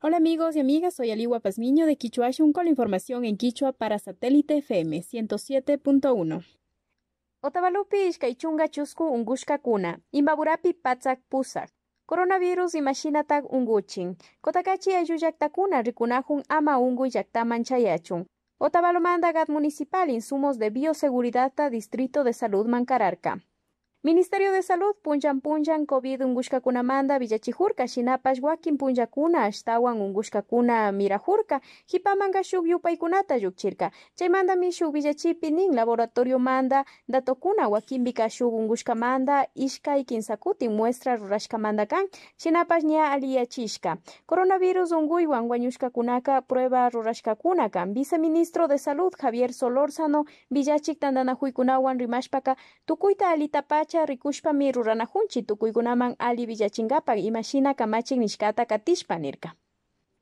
Hola amigos y amigas, soy Aliwa de Quichuashun con la información en Quichua para Satélite FM 107.1. Otabalupi ishkaichunga chusku ungushka kuna, imbaburapi patsak pusak. Coronavirus machinatak unguchin. Kotakachi ayuyaktakuna rikunajun ama ungu yaktaman chayachun. Manda municipal insumos de bioseguridad ta distrito de salud mancararca. Ministerio de Salud, PUNJAN PUNJAN COVID, Ungushkakunamanda, Villachijurka, Shinapash, Wakin, PUNJAKUNA, Ashtawan, Ungushkakuna, Mirajurka, Hipamanga Shuk, Yupaikunata, Yukchirka, Chaymanda, Mishu, Villachipi, Nin, Laboratorio Manda, Datokuna, Wakimbika, Shuk, Ungushkamanda, Ishka y Kinsakuti, Muestra, Rurashkamanda, Kan, Shinapash, Nia, Aliachishka, Coronavirus, Unguiwan, kunaka Prueba, rurashka kunaka, Viceministro de Salud, Javier Solórzano, Villachik, Huikunawan, Rimashpaka, Tukuita, pacha Washa rikushpami tu tukuykunaman ali villachingapa imashina kamachin nishkata katishpa nirka.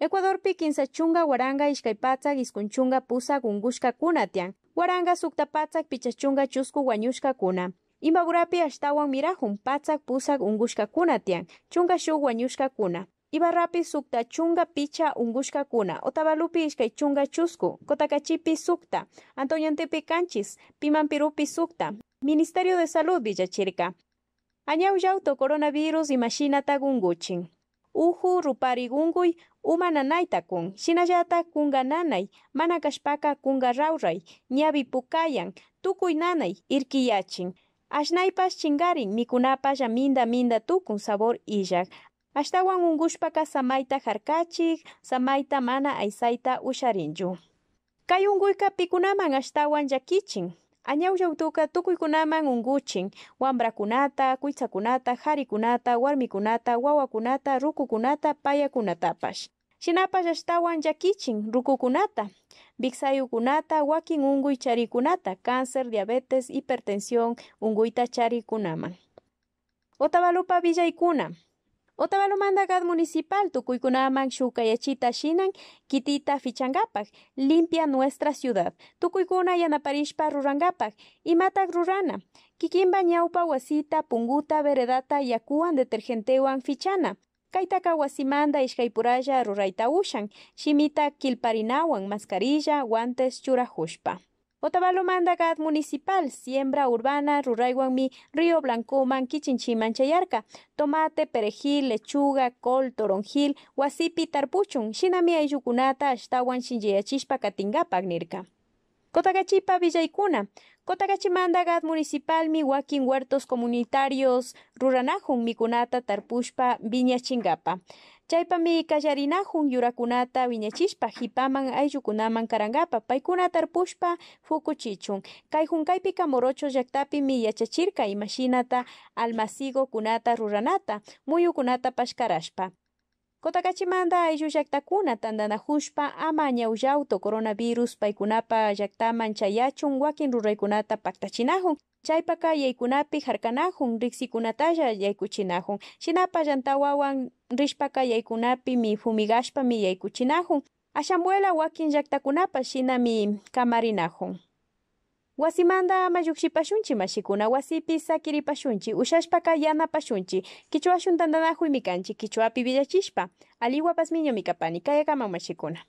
Ecuadorpi kinsa chunga waranga ishkaypatzak iskunchunga pusak guaranga kunatian Waranga patsak pichachunga chusku y imagurapi ashtawan mirajun patzak pusa ungushka kunatian. Chunga guanyushka kuna. Ibarrapi sukta chunga picha kuna. Otavalupi ishkay chunga chusku, Kotakachipi sukta, Antoniontepi kanchis, Pimanpirupi sukta, Ministerio de Salud Villachirca. Añau yauto coronavirus machina tagunguchin. Uhu rupari gungui umananaita kun. Sinayata kunga nanay, mana kunga rauray. ñabi pukayan, tukuy nanay, irkiyachin. Ashnaypas chingarin, ya minda minda tukun sabor ija. Ashtawan ungushpaka samaita jarkachik, samaita mana aisaita usharinju. Kay pikunaman ashtawan yakichin kunata, kunata, unquchin wambrakunata, kuytsakunata, kunata, warmikunata, wawakunata, rukukunata, payakunatapash. Shinapash ruku kunata, rukukunata, kunata, wakin chari kunata, cáncer, diabetes, hipertensión, unguita kunaman. Otavalupa kuna gad municipal, y Shukayachita, Shinang, Kitita, Fichangapag, limpia nuestra ciudad. Tukuikuna Yanaparishpa, y Imata, Rurana, Kikimba, Ñaupa, Huasita, Punguta, Veredata, yakuan, wan Fichana. Kaitaka wasimanda Ishkaipuraya Ruraita, ushan, shimita kilparinawan, mascarilla, guantes, churahushpa. Otavalo mandagat Municipal, Siembra Urbana, Ruraiwanmi, Río Blancuman, chinchi manchayarca Tomate, Perejil, Lechuga, Col, Toronjil, Huasipi, Tarpuchun, Shinamia y yukunata, Ashtawan, Katingapa, Villa y Cuna. Villaicuna, mandagat Municipal, miwakin, Huertos Comunitarios, Ruranajun, mikunata, Tarpushpa, Viña Chingapa. Chaypami kallarinahun yurakunata viñachispa, hipaman karangapa, karangapa, paikunatar tarpushpa fukuchichun. Kay yaktapi morocho ya yachachirka imashinata almasigo kunata ruranata muyukunata pashkarashpa. Kotakachimanda ayllu tandana tandanajushpa ama ujauto coronavirus paikunapa llaktaman chayachun wakin ruraykunata paktachinajun chaypaka yaykunapi harkanajun riksikunatalla yaykuchinajun shinapa llantawawan rishpaka yaykunapi mi mi yaykuchinajun ashambuela wakin jaktakunapa, shinami kamarinajun Wasimanda Mayuxi pashunchi mashikuna wasipi Pachunchi, ushashpaka pashunchi kichwashun tantanakuy mikanchi kichwapi chishpa, Mi miño mikapani Kayakama mashikuna